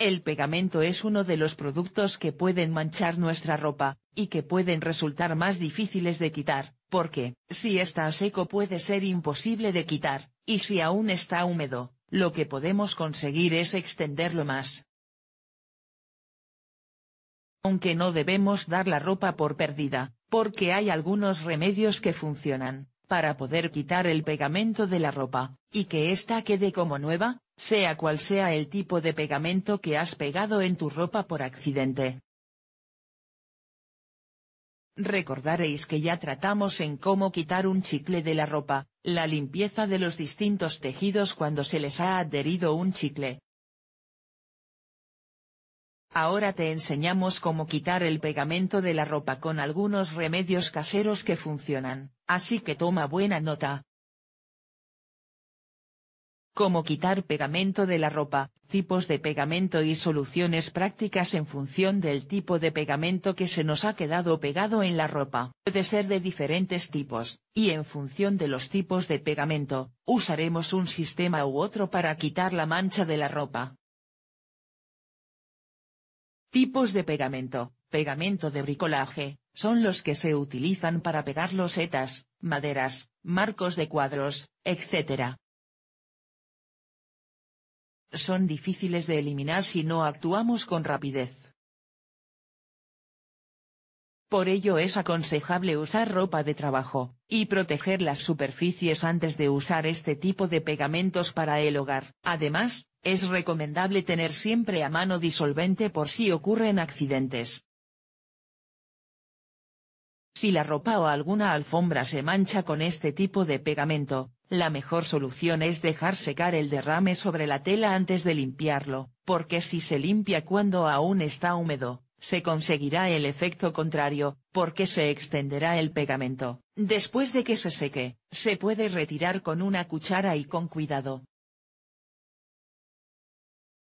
El pegamento es uno de los productos que pueden manchar nuestra ropa, y que pueden resultar más difíciles de quitar, porque, si está seco puede ser imposible de quitar, y si aún está húmedo, lo que podemos conseguir es extenderlo más. Aunque no debemos dar la ropa por perdida, porque hay algunos remedios que funcionan, para poder quitar el pegamento de la ropa, y que ésta quede como nueva, sea cual sea el tipo de pegamento que has pegado en tu ropa por accidente. Recordaréis que ya tratamos en cómo quitar un chicle de la ropa, la limpieza de los distintos tejidos cuando se les ha adherido un chicle. Ahora te enseñamos cómo quitar el pegamento de la ropa con algunos remedios caseros que funcionan, así que toma buena nota. Cómo quitar pegamento de la ropa, tipos de pegamento y soluciones prácticas en función del tipo de pegamento que se nos ha quedado pegado en la ropa. Puede ser de diferentes tipos, y en función de los tipos de pegamento, usaremos un sistema u otro para quitar la mancha de la ropa. Tipos de pegamento, pegamento de bricolaje, son los que se utilizan para pegar losetas, maderas, marcos de cuadros, etc son difíciles de eliminar si no actuamos con rapidez. Por ello es aconsejable usar ropa de trabajo, y proteger las superficies antes de usar este tipo de pegamentos para el hogar. Además, es recomendable tener siempre a mano disolvente por si ocurren accidentes. Si la ropa o alguna alfombra se mancha con este tipo de pegamento, la mejor solución es dejar secar el derrame sobre la tela antes de limpiarlo, porque si se limpia cuando aún está húmedo, se conseguirá el efecto contrario, porque se extenderá el pegamento. Después de que se seque, se puede retirar con una cuchara y con cuidado.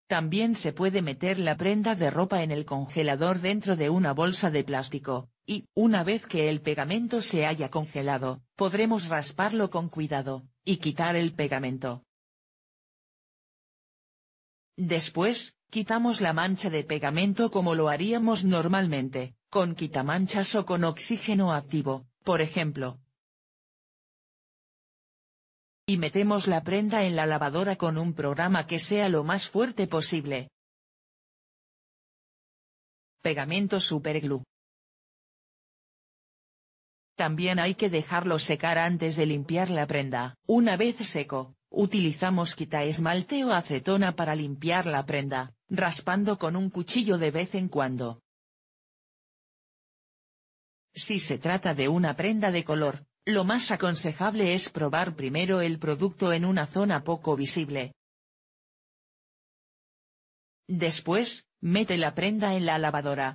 También se puede meter la prenda de ropa en el congelador dentro de una bolsa de plástico, y, una vez que el pegamento se haya congelado, podremos rasparlo con cuidado. Y quitar el pegamento. Después, quitamos la mancha de pegamento como lo haríamos normalmente, con quitamanchas o con oxígeno activo, por ejemplo. Y metemos la prenda en la lavadora con un programa que sea lo más fuerte posible. Pegamento superglue. También hay que dejarlo secar antes de limpiar la prenda. Una vez seco, utilizamos quita esmalte o acetona para limpiar la prenda, raspando con un cuchillo de vez en cuando. Si se trata de una prenda de color, lo más aconsejable es probar primero el producto en una zona poco visible. Después, mete la prenda en la lavadora.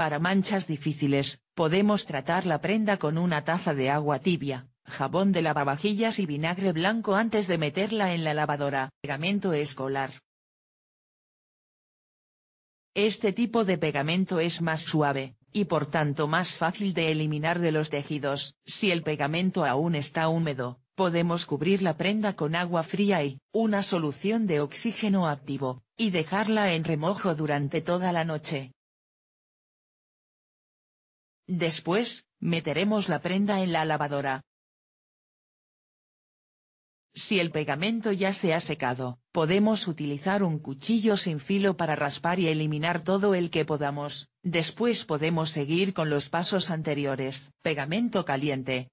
Para manchas difíciles, podemos tratar la prenda con una taza de agua tibia, jabón de lavavajillas y vinagre blanco antes de meterla en la lavadora. Pegamento escolar. Este tipo de pegamento es más suave, y por tanto más fácil de eliminar de los tejidos. Si el pegamento aún está húmedo, podemos cubrir la prenda con agua fría y una solución de oxígeno activo, y dejarla en remojo durante toda la noche. Después, meteremos la prenda en la lavadora. Si el pegamento ya se ha secado, podemos utilizar un cuchillo sin filo para raspar y eliminar todo el que podamos, después podemos seguir con los pasos anteriores. Pegamento caliente.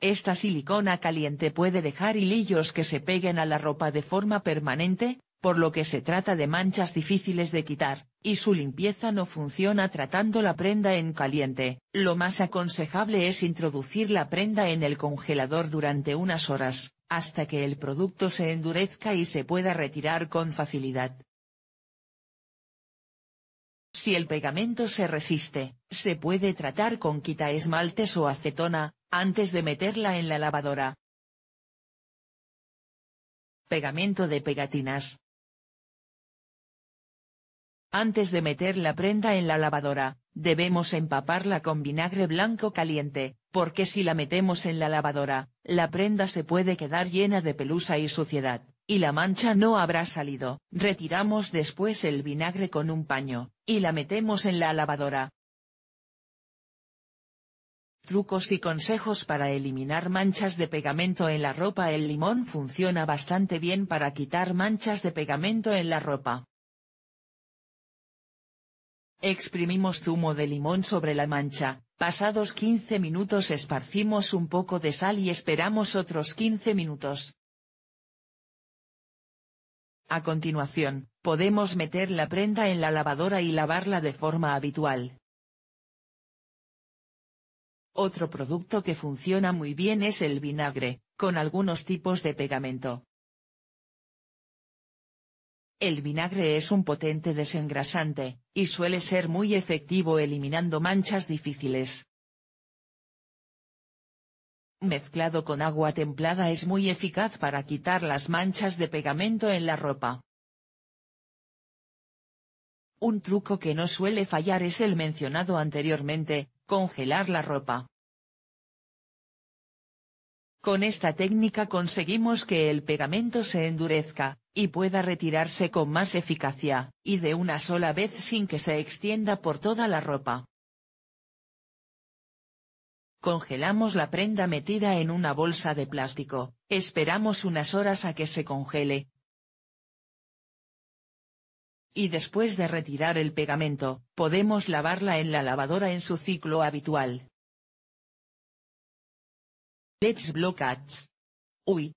Esta silicona caliente puede dejar hilillos que se peguen a la ropa de forma permanente, por lo que se trata de manchas difíciles de quitar, y su limpieza no funciona tratando la prenda en caliente, lo más aconsejable es introducir la prenda en el congelador durante unas horas, hasta que el producto se endurezca y se pueda retirar con facilidad. Si el pegamento se resiste, se puede tratar con quita esmaltes o acetona, antes de meterla en la lavadora. Pegamento de pegatinas, antes de meter la prenda en la lavadora, debemos empaparla con vinagre blanco caliente, porque si la metemos en la lavadora, la prenda se puede quedar llena de pelusa y suciedad, y la mancha no habrá salido. Retiramos después el vinagre con un paño, y la metemos en la lavadora. Trucos y consejos para eliminar manchas de pegamento en la ropa El limón funciona bastante bien para quitar manchas de pegamento en la ropa. Exprimimos zumo de limón sobre la mancha, pasados 15 minutos esparcimos un poco de sal y esperamos otros 15 minutos. A continuación, podemos meter la prenda en la lavadora y lavarla de forma habitual. Otro producto que funciona muy bien es el vinagre, con algunos tipos de pegamento. El vinagre es un potente desengrasante, y suele ser muy efectivo eliminando manchas difíciles. Mezclado con agua templada es muy eficaz para quitar las manchas de pegamento en la ropa. Un truco que no suele fallar es el mencionado anteriormente, congelar la ropa. Con esta técnica conseguimos que el pegamento se endurezca, y pueda retirarse con más eficacia, y de una sola vez sin que se extienda por toda la ropa. Congelamos la prenda metida en una bolsa de plástico, esperamos unas horas a que se congele. Y después de retirar el pegamento, podemos lavarla en la lavadora en su ciclo habitual. Let's block ads. Uy,